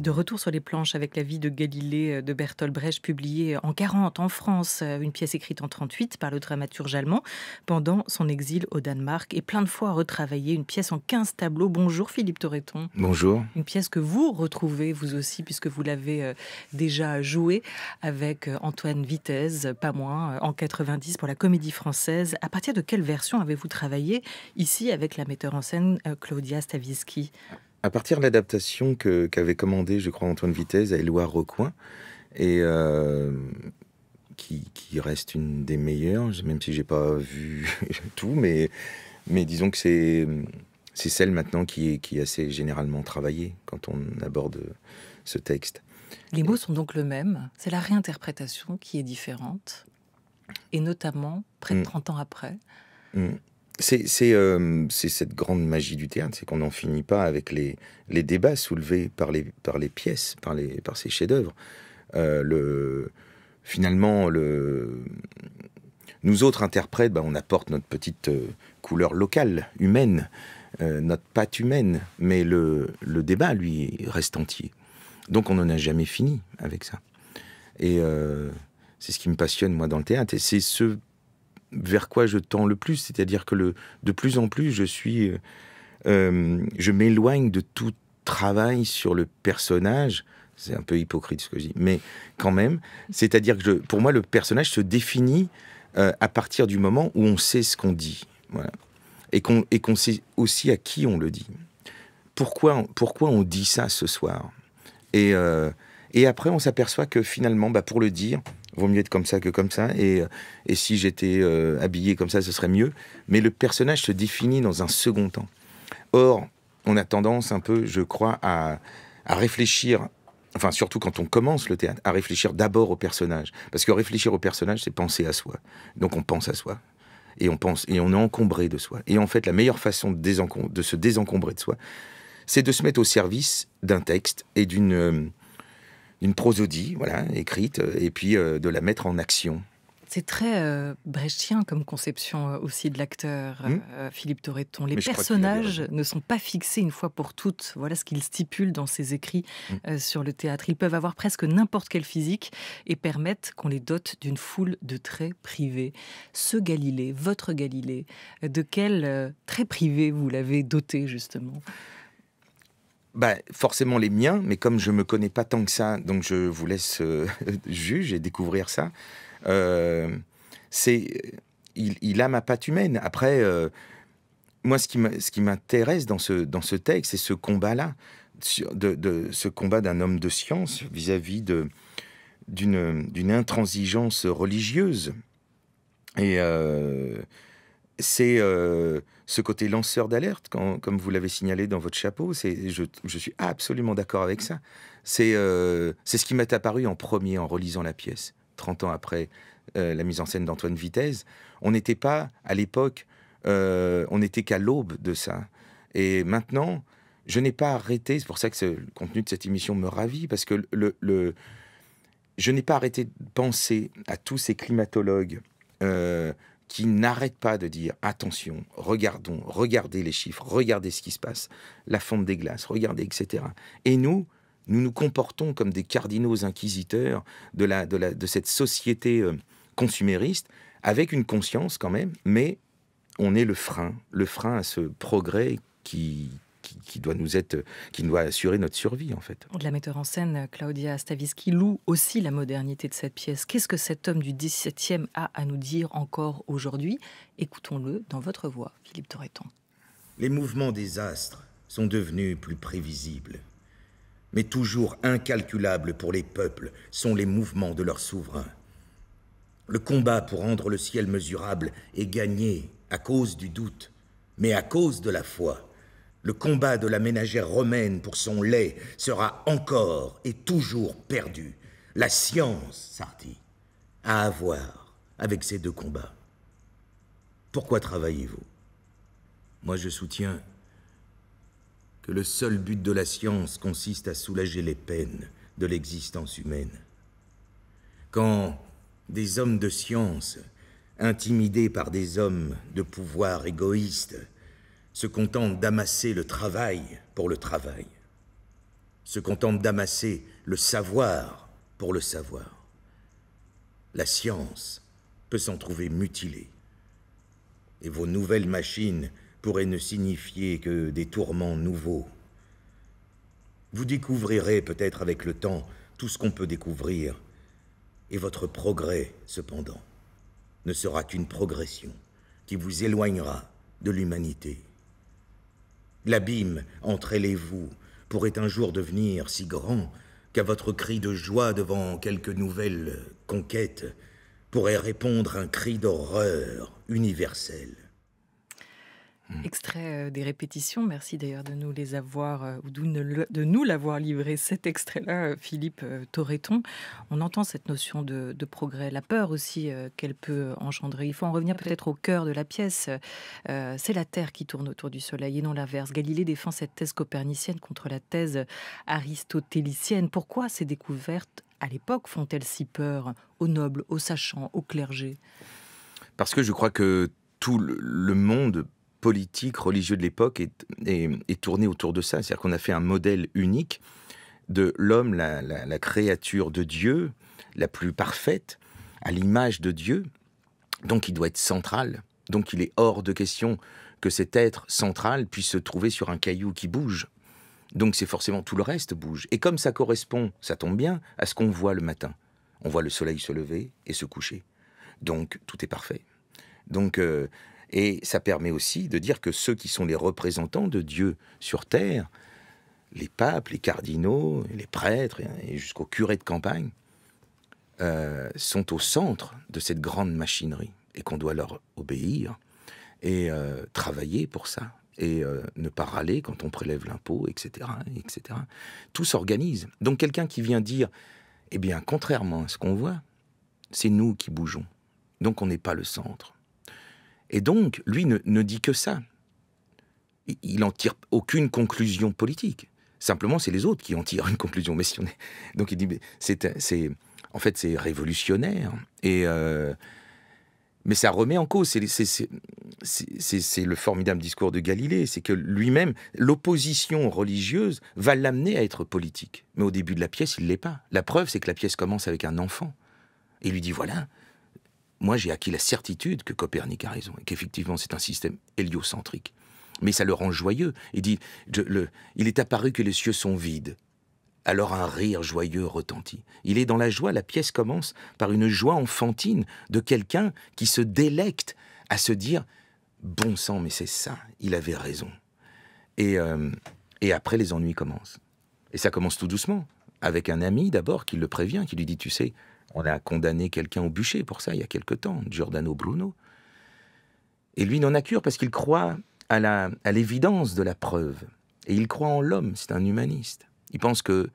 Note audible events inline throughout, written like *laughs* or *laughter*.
De retour sur les planches avec la vie de Galilée euh, de Bertolt Brecht, publiée en 40 en France, euh, une pièce écrite en 38 par le dramaturge allemand pendant son exil au Danemark et plein de fois retravaillée, une pièce en 15 tableaux. Bonjour Philippe Torreton. Bonjour. Une pièce que vous retrouvez vous aussi puisque vous l'avez euh, déjà jouée avec Antoine Vitesse, pas moins, en 90 pour la Comédie Française. À partir de quelle version avez-vous travaillé ici avec la metteur en scène Claudia Stavisky à partir de l'adaptation que, qu'avait commandée, je crois, Antoine Vitesse à Éloi Recoin, et euh, qui, reste une des meilleures, même si j'ai pas vu *laughs* tout, mais, mais disons que c'est, c'est celle maintenant qui est, qui assez généralement travaillée quand on aborde ce texte. Les mots sont donc le même, c'est la réinterprétation qui est différente, et notamment près de 30 mm. ans après. Mm. Euh, c'est cette grande magie du théâtre, c'est qu'on n'en finit pas avec les, débats soulevés par les, pièces, par, ces chefs-d'œuvre. Euh, finalement, nous autres interprètes, bah, on apporte notre petite euh, couleur locale, humaine, notre patte humaine, mais le, le débat, lui, reste entier. Donc on n'en a jamais fini avec ça. Et c'est ce qui me passionne, moi, dans le théâtre. Et c'est ce vers quoi je tends le plus, c'est-à-dire que le, de plus en plus, je suis, euh, euh, je m'éloigne de tout travail sur le personnage. C'est un peu hypocrite ce que je dis, mais quand même, c'est-à-dire que pour moi, le personnage se définit euh, à partir du moment où on sait ce qu'on dit, et qu'on sait aussi à qui on le dit. Pourquoi, pourquoi on dit ça ce soir et, et après, on s'aperçoit que finalement, bah, pour le dire, vaut mieux être comme ça que comme ça, et, euh, si j'étais euh, habillé comme ça, ce serait mieux. Mais le personnage se définit dans un second temps. Or, on a tendance un peu, je crois, à, réfléchir enfin surtout quand on commence le théâtre, à réfléchir d'abord au personnage. Parce que réfléchir au personnage, c'est penser à soi. Donc on pense à soi. Et on pense, et on est encombré de soi. Et en fait, la meilleure façon de se désencombrer de soi, c'est de se mettre au service d'un texte et d'une euh, une prosodie, voilà, écrite, euh, et puis euh, de la mettre en action. C'est très euh, brechtien comme conception aussi de l'acteur, hmm. Philippe Torreton. Les personnages ne sont pas fixés une fois pour toutes. Voilà ce qu'il stipule dans ses écrits hmm. sur le théâtre. Ils peuvent avoir presque n'importe quel physique et permettent qu'on les dote d'une foule de traits privés. Ce Galilée, votre Galilée, de quel trait privé vous l'avez doté justement bah, forcément les miens, mais comme je ne me connais pas tant que ça, donc je vous laisse euh, *laughs* juger et découvrir ça. Euh, c'est, il, a ma patte humaine. Après, euh, moi, ce qui m'intéresse dans ce, dans ce texte, c'est ce combat-là, de, ce combat d'un homme de science vis-à-vis d'une, d'une intransigeance religieuse. Et c'est ce côté lanceur d'alerte, comme vous l'avez signalé dans votre chapeau, je, je suis absolument d'accord avec ça. Euh, c'est ce qui m'est apparu en premier en relisant la pièce, 30 ans après euh, la mise en scène d'Antoine Vitesse. On n'était pas, à l'époque, euh, on n'était qu'à l'aube de ça. Et maintenant, je n'ai pas arrêté, c'est pour ça que le contenu de cette émission me ravit, parce que le, je n'ai pas arrêté de penser à tous ces climatologues qui n'arrête pas de dire attention, regardons, regardez les chiffres, regardez ce qui se passe, la fonte des glaces, regardez, etc. Et nous, nous nous comportons comme des cardinaux inquisiteurs de, la, de, de cette société euh, consumériste, avec une conscience quand même, mais on est le frein, le frein à ce progrès qui, qui, doit nous être, qui doit assurer notre survie en fait. la metteur en scène Claudia Stavisky loue aussi la modernité de cette pièce. Qu'est-ce que cet homme du 17e a à nous dire encore aujourd'hui Écoutons-le dans votre voix, Philippe Torreton. Les mouvements des astres sont devenus plus prévisibles, mais toujours incalculables pour les peuples sont les mouvements de leurs souverains. Le combat pour rendre le ciel mesurable est gagné à cause du doute, mais à cause de la foi. Le combat de la ménagère romaine pour son lait sera encore et toujours perdu. La science, Sarti, a à voir avec ces deux combats. Pourquoi travaillez-vous Moi, je soutiens que le seul but de la science consiste à soulager les peines de l'existence humaine. Quand des hommes de science, intimidés par des hommes de pouvoir égoïstes, se contente d'amasser le travail pour le travail, se contente d'amasser le savoir pour le savoir. La science peut s'en trouver mutilée, et vos nouvelles machines pourraient ne signifier que des tourments nouveaux. Vous découvrirez peut-être avec le temps tout ce qu'on peut découvrir, et votre progrès, cependant, ne sera qu'une progression qui vous éloignera de l'humanité. L'abîme entre elle et vous pourrait un jour devenir si grand qu'à votre cri de joie devant quelque nouvelle conquête pourrait répondre un cri d'horreur universel. Mmh. Extrait euh, des répétitions. Merci d'ailleurs de nous les avoir, euh, ou de nous l'avoir livré, cet extrait-là, euh, Philippe toreton On entend cette notion de, progrès, la peur aussi qu'elle peut engendrer. Il faut en revenir peut-être au cœur de la pièce. c'est la Terre qui tourne autour du Soleil et non l'inverse. Galilée défend cette thèse copernicienne contre la thèse aristotélicienne. Pourquoi ces découvertes, à l'époque, font-elles si peur aux nobles, aux sachants, aux clergés Parce que je crois que tout le monde politique, religieux de l'époque est, tourné autour de ça. C'est-à-dire qu'on a fait un modèle unique de l'homme, la, créature de Dieu, la plus parfaite, à l'image de Dieu. Donc il doit être central. Donc il est hors de question que cet être central puisse se trouver sur un caillou qui bouge. Donc c'est forcément tout le reste bouge. Et comme ça correspond, ça tombe bien, à ce qu'on voit le matin. On voit le soleil se lever et se coucher. Donc tout est parfait. Donc euh, et ça permet aussi de dire que ceux qui sont les représentants de Dieu sur Terre, les papes, les cardinaux, les prêtres, et jusqu'aux curés de campagne, euh, sont au centre de cette grande machinerie et qu'on doit leur obéir et euh, travailler pour ça et euh, ne pas râler quand on prélève l'impôt, etc., etc. Tout s'organise. Donc quelqu'un qui vient dire, eh bien, contrairement à ce qu'on voit, c'est nous qui bougeons. Donc on n'est pas le centre. Et donc, lui ne, dit que ça. Il n'en tire aucune conclusion politique. Simplement, c'est les autres qui en tirent une conclusion. Donc il dit, c'est, en fait, c'est révolutionnaire. Et, euh, mais ça remet en cause. C'est, le formidable discours de Galilée. C'est que lui-même, l'opposition religieuse va l'amener à être politique. Mais au début de la pièce, il ne l'est pas. La preuve, c'est que la pièce commence avec un enfant. Et il lui dit, voilà, moi j'ai acquis la certitude que Copernic a raison, et qu'effectivement c'est un système héliocentrique. Mais ça le rend joyeux. Il dit, il est apparu que les cieux sont vides. Alors un rire joyeux retentit. Il est dans la joie, la pièce commence par une joie enfantine de quelqu'un qui se délecte à se dire, bon sang, mais c'est ça, il avait raison. et euh, après, les ennuis commencent. Et ça commence tout doucement, avec un ami d'abord qui le prévient, qui lui dit, tu sais, on a condamné quelqu'un au bûcher pour ça il y a quelque temps, Giordano Bruno. Et lui n'en a cure parce qu'il croit à la à l'évidence de la preuve. Et il croit en l'homme, c'est un humaniste. Il pense que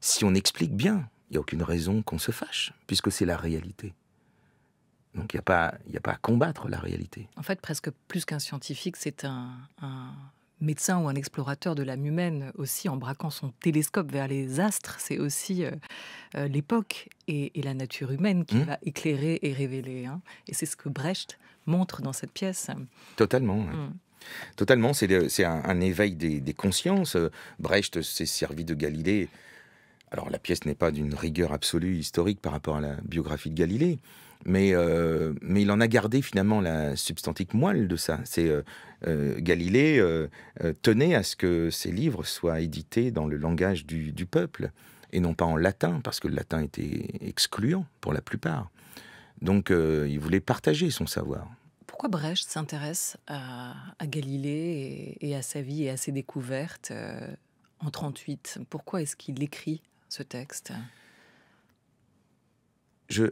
si on explique bien, il n'y a aucune raison qu'on se fâche, puisque c'est la réalité. Donc il n'y a, pas, a pas à combattre la réalité. En fait, presque plus qu'un scientifique, c'est un, médecin ou un explorateur de l'âme humaine aussi en braquant son télescope vers les astres, c'est aussi euh, euh, l'époque et, la nature humaine qui mmh. va éclairer et révéler. Hein. Et c'est ce que Brecht montre dans cette pièce. Totalement. Mmh. Totalement, c'est un, éveil des consciences. Euh, Brecht s'est servi de Galilée. Alors la pièce n'est pas d'une rigueur absolue historique par rapport à la biographie de Galilée, euh, mais, il en a gardé finalement la substantique moelle de ça. C'est euh, euh, Galilée tenait à ce que ses livres soient édités dans le langage du, peuple et non pas en latin, parce que le latin était excluant pour la plupart. Donc il voulait partager son savoir. Pourquoi Brecht s'intéresse à, Galilée et, à sa vie et à ses découvertes en 1938 Pourquoi est-ce qu'il écrit ce texte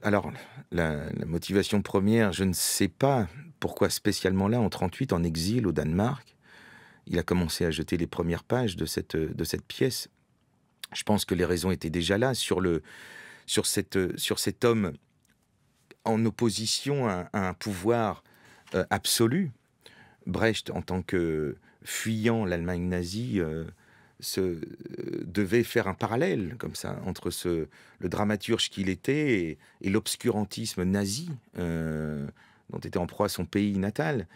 alors, la, motivation première, je ne sais pas pourquoi spécialement là, en 38, en exil au Danemark, il a commencé à jeter les premières pages de cette, pièce. Je pense que les raisons étaient déjà là sur, le, sur, cette, sur cet homme en opposition à, un pouvoir euh, absolu. Brecht, en tant que fuyant l'Allemagne nazie, euh, se, euh, devait faire un parallèle comme ça entre le dramaturge qu'il était et, l'obscurantisme nazi euh, dont était en proie son pays natal.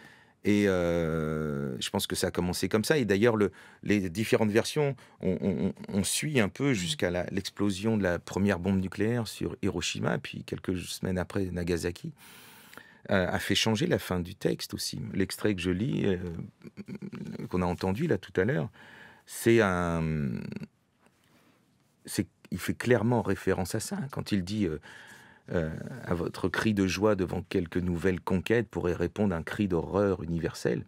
Et euh, je pense que ça a commencé comme ça. Et d'ailleurs, les différentes versions, on, suit un peu jusqu'à l'explosion de la première bombe nucléaire sur Hiroshima, puis quelques semaines après Nagasaki, a fait changer la fin du texte aussi. L'extrait que je lis, qu'on a entendu là tout à l'heure, c'est un. Il fait clairement référence à ça quand il dit. Euh, euh, à votre cri de joie devant quelques nouvelles conquêtes pourrait répondre un cri d'horreur universel.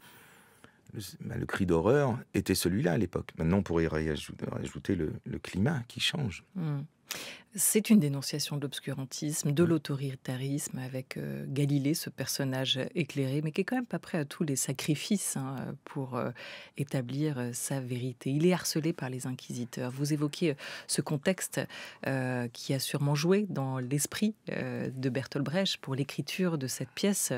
Bah, le, cri d'horreur était celui-là à l'époque. Maintenant, on pourrait rajouter le, le climat qui change. Mmh. C'est une dénonciation de l'obscurantisme, de mmh. l'autoritarisme, avec euh, Galilée, ce personnage euh, éclairé, mais qui est quand même pas prêt à tous les sacrifices hein, pour euh, établir sa vérité. Il est harcelé par les inquisiteurs. Vous évoquez ce contexte qui a sûrement joué dans l'esprit de Bertolt Brecht pour l'écriture de cette pièce,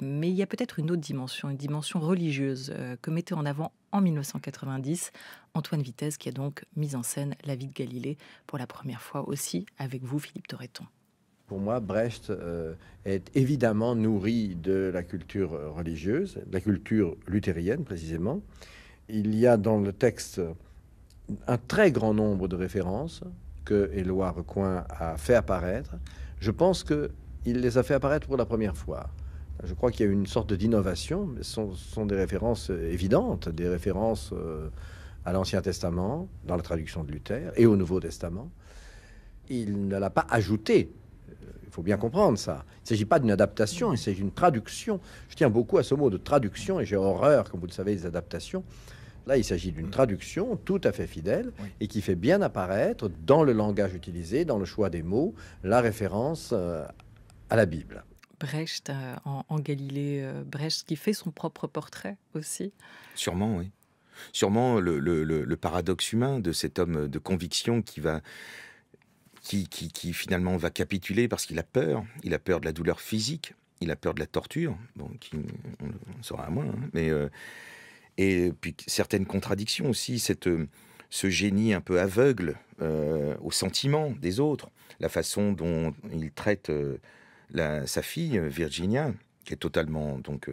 mais il y a peut-être une autre dimension, une dimension religieuse que mettait en avant en 1990 Antoine Vitesse, qui a donc mis en scène la vie de Galilée pour la première fois au avec vous, Philippe Toreton. Pour moi, Brest euh, est évidemment nourri de la culture religieuse, de la culture luthérienne précisément. Il y a dans le texte un très grand nombre de références que Éloi Recoin a fait apparaître. Je pense qu'il les a fait apparaître pour la première fois. Je crois qu'il y a une sorte d'innovation. Ce sont, ce sont des références évidentes, des références euh, à l'Ancien Testament, dans la traduction de Luther, et au Nouveau Testament il ne l'a pas ajouté. Euh, il faut bien comprendre ça. Il ne s'agit pas d'une adaptation, il s'agit d'une traduction. Je tiens beaucoup à ce mot de traduction, et j'ai horreur, comme vous le savez, des adaptations. Là, il s'agit d'une traduction tout à fait fidèle et qui fait bien apparaître dans le langage utilisé, dans le choix des mots, la référence euh, à la Bible. Brecht euh, en, Galilée, Brecht qui fait son propre portrait aussi. Sûrement, oui. Sûrement le, paradoxe humain de cet homme de conviction qui va qui, finalement va capituler parce qu'il a peur. Il a peur de la douleur physique, il a peur de la torture, bon, on, saura à moins. Hein. mais, euh, et puis certaines contradictions aussi, cette, euh, ce génie un peu aveugle euh, aux sentiments des autres, la façon dont il traite sa fille, Virginia, qui est totalement donc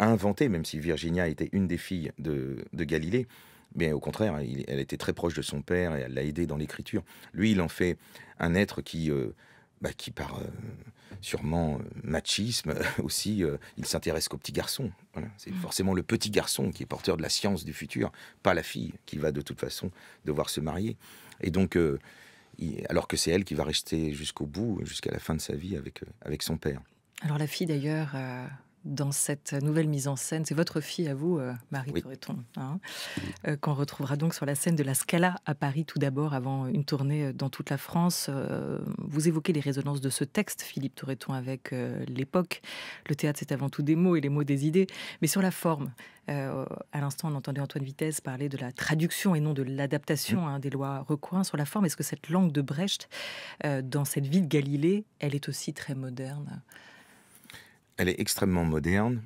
inventée, même si Virginia était une des filles de Galilée mais au contraire, elle était très proche de son père et elle l'a aidé dans l'écriture. Lui, il en fait un être qui, euh, bah, qui par euh, sûrement euh, machisme *laughs* aussi, il s'intéresse qu'au petit garçon. C'est mm. forcément le petit garçon qui est porteur de la science du futur, pas la fille qui va de toute façon devoir se marier. Et donc alors que c'est elle qui va rester jusqu'au bout, jusqu'à la fin de sa vie avec, avec son père. Alors la fille d'ailleurs, dans cette nouvelle mise en scène. C'est votre fille à vous, euh, Marie Toureton, hein, euh, qu'on retrouvera donc sur la scène de la Scala à Paris tout d'abord, avant une tournée euh, dans toute la France. vous évoquez les résonances de ce texte, Philippe Toureton, avec l'époque. Le théâtre, c'est avant tout des mots et les mots des idées. Mais sur la forme, à l'instant, on entendait Antoine Vitesse parler de la traduction et non de l'adaptation hein, des lois recoins sur la forme. Est-ce que cette langue de Brecht, dans cette vie de Galilée, elle est aussi très moderne elle est extrêmement moderne.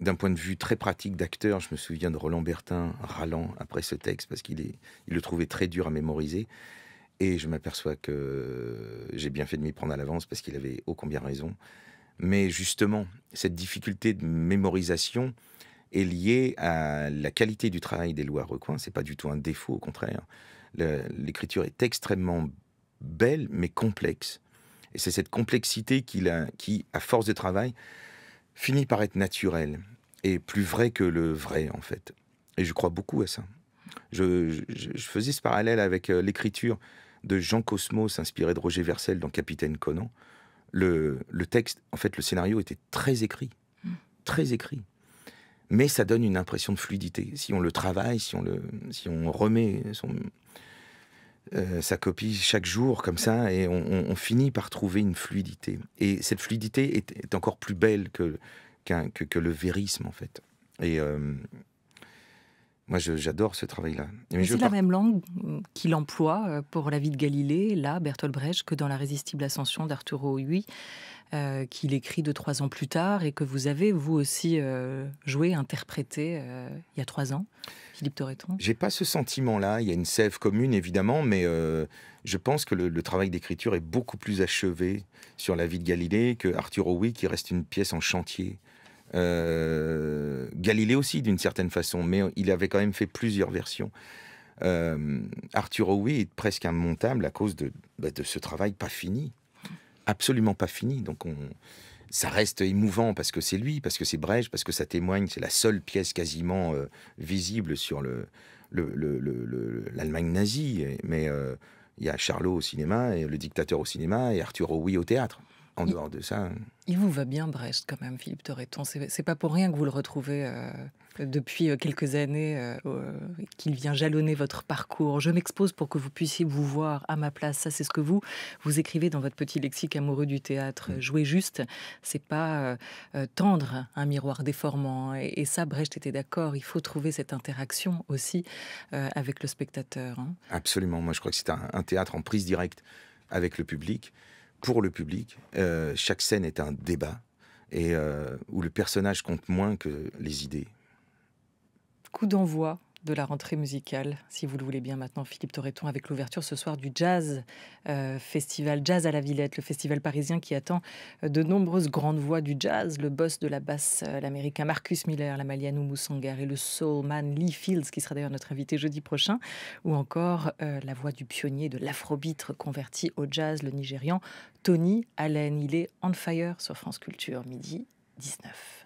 D'un point de vue très pratique d'acteur, je me souviens de Roland Bertin râlant après ce texte parce qu'il il le trouvait très dur à mémoriser. Et je m'aperçois que j'ai bien fait de m'y prendre à l'avance parce qu'il avait ô combien raison. Mais justement, cette difficulté de mémorisation est liée à la qualité du travail des lois recoins. n'est pas du tout un défaut, au contraire. L'écriture est extrêmement belle mais complexe c'est cette complexité qui, à force de travail, finit par être naturelle et plus vraie que le vrai, en fait. Et je crois beaucoup à ça. Je, faisais ce parallèle avec euh, l'écriture de Jean Cosmos, inspiré de Roger Versel dans Capitaine Conan. Le, texte, en fait, le scénario était très écrit. Très écrit mais ça donne une impression de fluidité. Si on le travaille, si on, le, si on remet son, ça euh, sa copie chaque jour comme ça et on, finit par trouver une fluidité. Et cette fluidité est, encore plus belle que, que, le vérisme en fait. Et, euh, moi, j'adore ce travail-là. c'est la même langue euh, qu'il emploie euh, pour La vie de Galilée, là, Bertolt Brecht, que dans La résistible ascension d'Arthur Huy, euh, qu'il écrit deux, trois ans plus tard et que vous avez, vous aussi, joué, interprété il y a trois ans, Philippe Torreton J'ai pas ce sentiment-là. Il y a une sève commune, évidemment, mais je pense que le, travail d'écriture est beaucoup plus achevé sur La vie de Galilée que Arturo qui reste une pièce en chantier. Euh, Galilée aussi, d'une certaine façon, mais il avait quand même fait plusieurs versions. Euh, Arthur Howe est presque immontable à cause bah, de, ce travail pas fini. Absolument pas fini. Donc ça reste émouvant parce que c'est lui, parce que c'est Brège, parce que ça témoigne, c'est la seule pièce quasiment euh, visible sur l'Allemagne nazie. Mais il y a Charlot au cinéma, et le dictateur au cinéma, et Arthur Howe au théâtre en dehors de ça. Hein. Il vous va bien Brest quand même, Philippe Torreton. C'est pas pour rien que vous le retrouvez euh, depuis euh, quelques années, euh, qu'il vient jalonner votre parcours. Je m'expose pour que vous puissiez vous voir à ma place. Ça, c'est ce que vous vous écrivez dans votre petit lexique amoureux du théâtre. Mm. Jouer juste, c'est pas tendre un miroir déformant. Et, ça, Brest était d'accord. Il faut trouver cette interaction aussi avec le spectateur. Hein. Absolument. Moi, je crois que c'est un théâtre en prise directe avec le public pour le public. Euh, chaque scène est un débat et euh, où le personnage compte moins que les idées. Coup d'envoi de la rentrée musicale, si vous le voulez bien maintenant, Philippe Torreton, avec l'ouverture ce soir du Jazz euh, Festival, Jazz à la Villette, le festival parisien qui attend euh, de nombreuses grandes voix du jazz, le boss de la basse, euh, l'américain Marcus Miller, la malienne et le soul man Lee Fields, qui sera d'ailleurs notre invité jeudi prochain, ou encore la voix du pionnier de l'afrobeat converti au jazz, le Nigérian Tony Allen. Il est on fire sur France Culture, midi 19.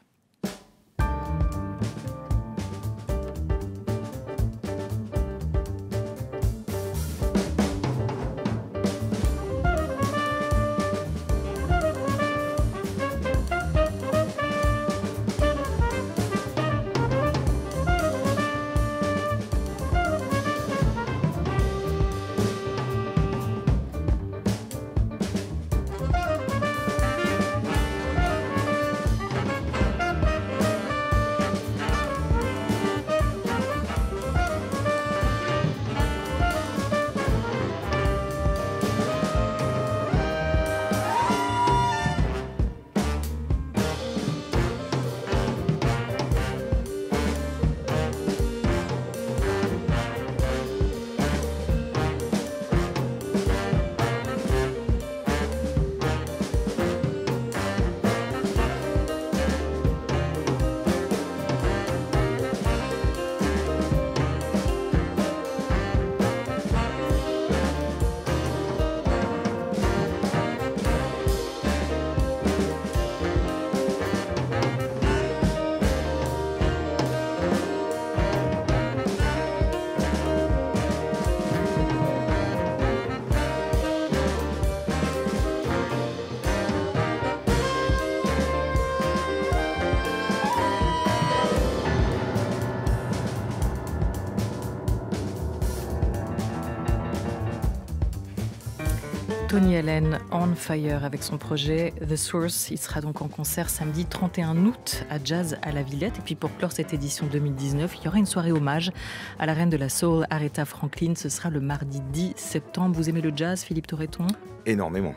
Tony Allen on fire avec son projet The Source. Il sera donc en concert samedi 31 août à Jazz à la Villette. Et puis pour clore cette édition 2019, il y aura une soirée hommage à la reine de la soul, Aretha Franklin. Ce sera le mardi 10 septembre. Vous aimez le jazz, Philippe Torreton Énormément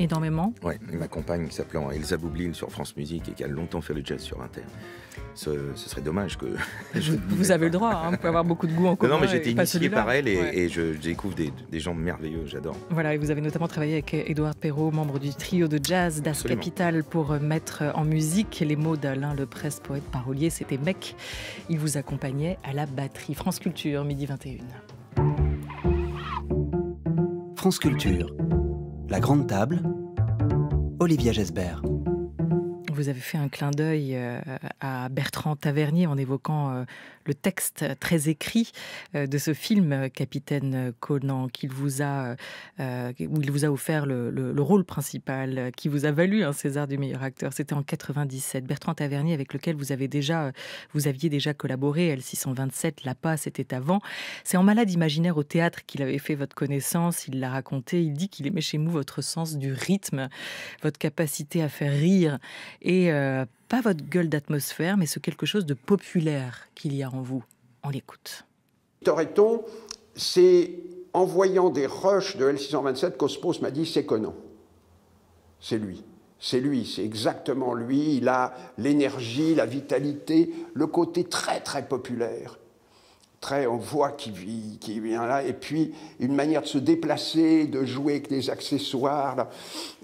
énormément. Oui, ma compagne qui s'appelle Elsa Boublil sur France Musique et qui a longtemps fait le jazz sur Inter. Ce, ce serait dommage que. *laughs* vous avez le droit, hein, vous pouvez avoir beaucoup de goût en commun. Non, mais mais j'étais initié par elle et, je, découvre des, gens merveilleux, j'adore. Voilà, et vous avez notamment travaillé avec Édouard Perrault, membre du trio de jazz Das Capital, pour euh, mettre en musique les mots d'Alain Le poète parolier. C'était mec. Il vous accompagnait à la batterie. France Culture, midi 21. France Culture. La Grande Table, Olivia Gesbert. Vous avez fait un clin d'œil euh, à Bertrand Tavernier en évoquant euh, le texte très écrit euh, de ce film, Capitaine Conan, qu'il vous a, où il vous a offert le, rôle principal, qui vous a valu un César du meilleur acteur. C'était en 97. Bertrand Tavernier, avec lequel vous avez déjà, vous aviez déjà collaboré, L627, La Passe, c'était avant. C'est en Malade imaginaire au théâtre qu'il avait fait votre connaissance. Il l'a raconté. Il dit qu'il aimait chez vous votre sens du rythme, votre capacité à faire rire et euh, pas votre gueule d'atmosphère, mais ce quelque chose de populaire qu'il y a en vous. On l'écoute. T'aurais-t-on, c'est en voyant des rushs de L627 qu'Ospos m'a dit c'est Conan. C'est lui. C'est lui, c'est exactement lui. Il a l'énergie, la vitalité, le côté très très populaire très, on voit qui, vient là, et puis une manière de se déplacer, de jouer avec des accessoires.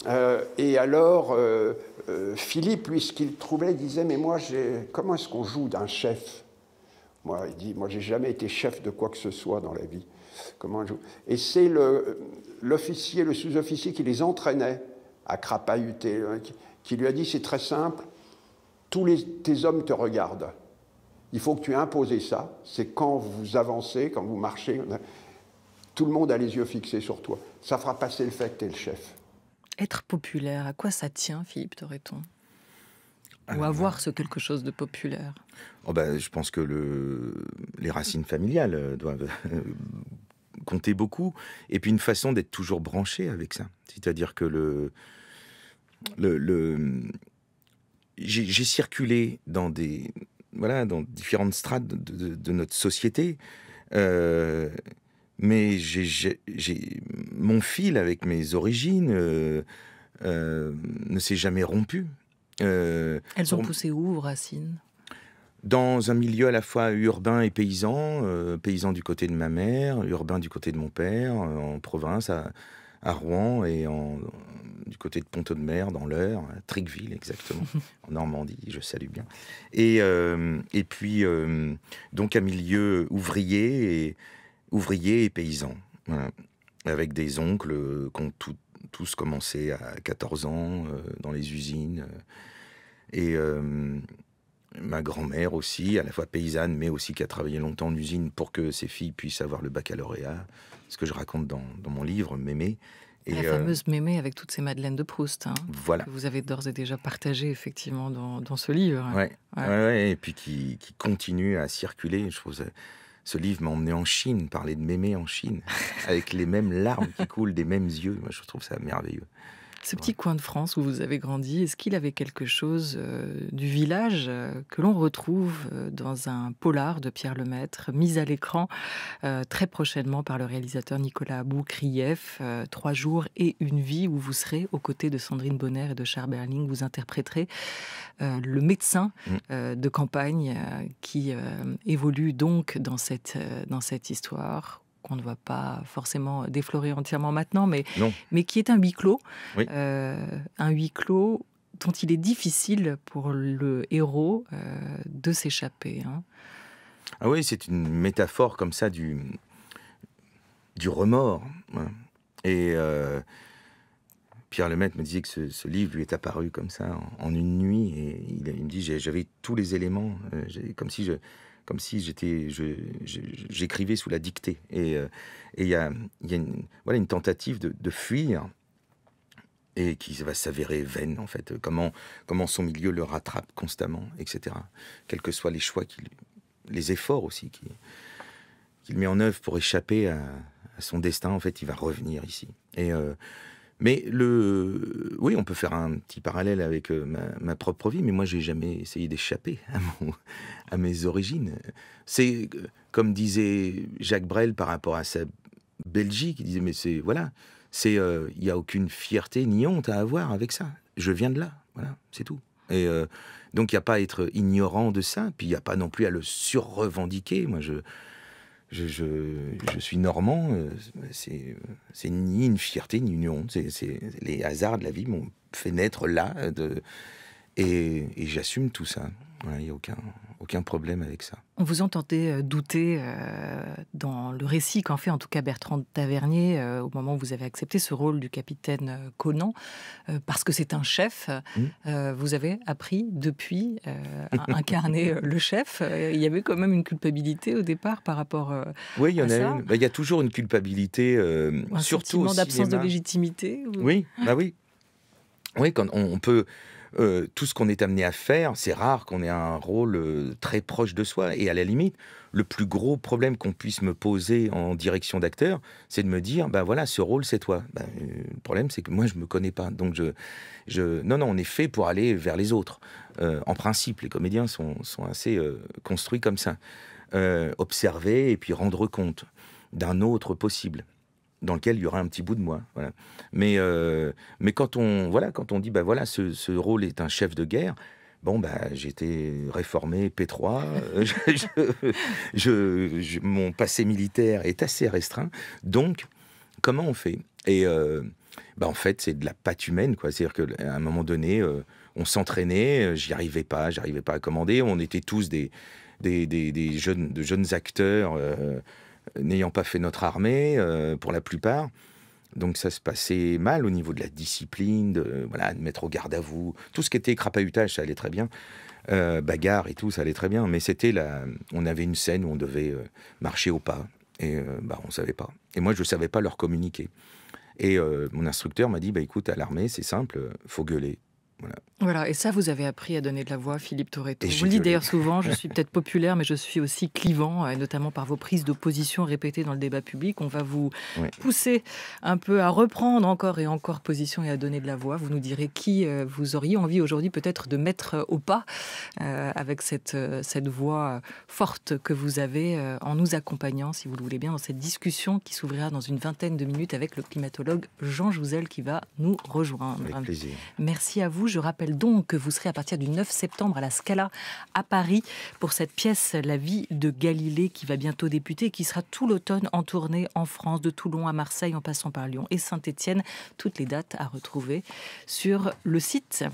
Euh, et alors, euh, euh, Philippe, puisqu'il ce trouvait, disait, mais moi, comment est-ce qu'on joue d'un chef Moi, il dit, moi, j'ai jamais été chef de quoi que ce soit dans la vie. Comment Et c'est l'officier, le, sous-officier qui les entraînait à crapahuter, hein, qui, lui a dit, c'est très simple, tous les, tes hommes te regardent il faut que tu imposes ça. C'est quand vous avancez, quand vous marchez, tout le monde a les yeux fixés sur toi. Ça fera passer le fait que tu es le chef. Être populaire, à quoi ça tient, Philippe aurait-on ou avoir euh, ce quelque chose de populaire oh ben, Je pense que le, les racines familiales doivent *laughs* compter beaucoup. Et puis une façon d'être toujours branché avec ça. C'est-à-dire que le, le j'ai circulé dans des, voilà, dans différentes strates de, notre société. Euh, mais mon fil avec mes origines euh, euh, ne s'est jamais rompu. Elles ont poussé où vos racines Dans un milieu à la fois urbain et paysan, paysan du côté de ma mère, urbain du côté de mon père, en province. À à Rouen et en, du côté de pont de Mer, dans l'Eure, à exactement, *laughs* en Normandie, je salue bien. Et, euh, et puis, euh, donc un milieu ouvrier et, ouvrier et paysan, avec des oncles qui ont tous commencé à 14 ans euh, dans les usines. et ma grand-mère aussi, à la fois paysanne, mais aussi qui a travaillé longtemps en usine pour que ses filles puissent avoir le baccalauréat, ce que je raconte dans, mon livre Mémé. Et la euh, fameuse mémé avec toutes ces madeleines de Proust, hein, voilà. que vous avez d'ores et déjà partagé effectivement dans, ce livre. et puis qui, continue à circuler. Je trouve ce livre m'a emmené en Chine, parler de mémé en Chine, *laughs* avec les mêmes larmes qui coulent des mêmes yeux. Moi, je trouve ça merveilleux. Ce petit coin de France où vous avez grandi, est-ce qu'il avait quelque chose euh, du village euh, que l'on retrouve euh, dans un polar de Pierre Lemaître, mis à l'écran très prochainement par le réalisateur Nicolas abou Trois jours et une vie, où vous serez aux côtés de Sandrine Bonner et de Charles Berling, vous interpréterez le médecin mm. de campagne qui évolue donc dans cette, dans cette histoire, qu'on ne va pas forcément déflorer entièrement maintenant, mais, mais qui est un huis clos. Euh, un huis clos dont il est difficile pour le héros euh, de s'échapper. Hein. Ah oui, c'est une métaphore comme ça du, du remords. Hein. Et euh, Pierre Lemaitre me disait que ce, livre lui est apparu comme ça en, une nuit. Et il, il me dit j'avais tous les éléments, comme si je comme si j'étais, j'écrivais sous la dictée. Et euh, il y a, une, voilà, une tentative de, fuir et qui va s'avérer vaine en fait. Comment, comment son milieu le rattrape constamment, etc. Quels que soient les choix, qu'il, les efforts aussi qu'il, met en œuvre pour échapper à, son destin, en fait, il va revenir ici. Et euh, mais le, oui, on peut faire un petit parallèle avec euh, ma, propre vie, mais moi, j'ai jamais essayé d'échapper à, mes origines. C'est comme disait Jacques Brel par rapport à sa Belgique, il disait, mais c'est, voilà, c'est, euh, il n'y a aucune fierté ni honte à avoir avec ça. Je viens de là, voilà, c'est tout. Et euh, donc, il n'y a pas à être ignorant de ça, puis il n'y a pas non plus à le surrevendiquer. Moi, je, je, suis normand, euh, c'est ni une fierté ni une honte. C'est les hasards de la vie m'ont fait naître là, euh, et, j'assume tout ça. Il a aucun, aucun problème avec ça. On vous entendait euh, douter euh, dans le récit qu'en fait en tout cas Bertrand Tavernier euh, au moment où vous avez accepté ce rôle du capitaine Conan, parce que c'est un chef. Hmm. vous avez appris depuis à incarner le chef. Il y avait quand même une culpabilité au départ par rapport. oui, il y en a une. Bah, il y a toujours une culpabilité, un surtout sentiment d'absence de légitimité. Oui, bah oui. Oui, quand on peut euh, tout ce qu'on est amené à faire, c'est rare qu'on ait un rôle euh, très proche de soi. Et à la limite, le plus gros problème qu'on puisse me poser en direction d'acteur, c'est de me dire, ben voilà, ce rôle, c'est toi. Bah, euh, le problème, c'est que moi, je ne me connais pas. Donc, je, je, non, non, on est fait pour aller vers les autres. en principe, les comédiens sont, assez construits comme ça. observer et puis rendre compte d'un autre possible dans lequel il y aura un petit bout de moi. Voilà. Mais, euh, mais quand on voilà, quand on dit bah voilà, ce, ce rôle est un chef de guerre. Bon, bah, j'étais réformé P3, euh, *laughs* je, mon passé militaire est assez restreint. Donc, comment on fait Et euh, bah, en fait, c'est de la patte humaine. C'est-à-dire qu'à un moment donné, on s'entraînait, j'y arrivais pas, j'arrivais pas à commander. On était tous des, des, des, des jeunes, de jeunes acteurs n'ayant pas fait notre armée euh, pour la plupart. Donc ça se passait mal au niveau de la discipline, de, euh, voilà, de mettre au garde à vous. Tout ce qui était crapahutage, ça allait très bien. Euh, bagarre et tout, ça allait très bien. Mais c'était là, on avait une scène où on devait marcher au pas. Et bah, on ne savait pas. Et moi, je ne savais pas leur communiquer. Et mon instructeur m'a dit, bah, écoute, à l'armée, c'est simple, faut gueuler. Voilà. et ça, vous avez appris à donner de la voix, Philippe Toretto. Vous le dis d'ailleurs souvent, je *laughs* suis peut-être populaire, mais je suis aussi clivant, euh, notamment par vos prises de position répétées dans le débat public. On va vous pousser un peu à reprendre encore et encore position et à donner de la voix. Vous nous direz qui euh, vous auriez envie aujourd'hui peut-être de mettre euh, au pas avec cette, cette voix forte que vous avez en nous accompagnant, si vous le voulez bien, dans cette discussion qui s'ouvrira dans une vingtaine de minutes avec le climatologue Jean Jouzel qui va nous rejoindre. Avec plaisir. Merci à vous. Je rappelle donc que vous serez à partir du 9 septembre à la Scala à Paris pour cette pièce La vie de Galilée qui va bientôt débuter qui sera tout l'automne en tournée en France, de Toulon à Marseille en passant par Lyon et Saint-Étienne. Toutes les dates à retrouver sur le site.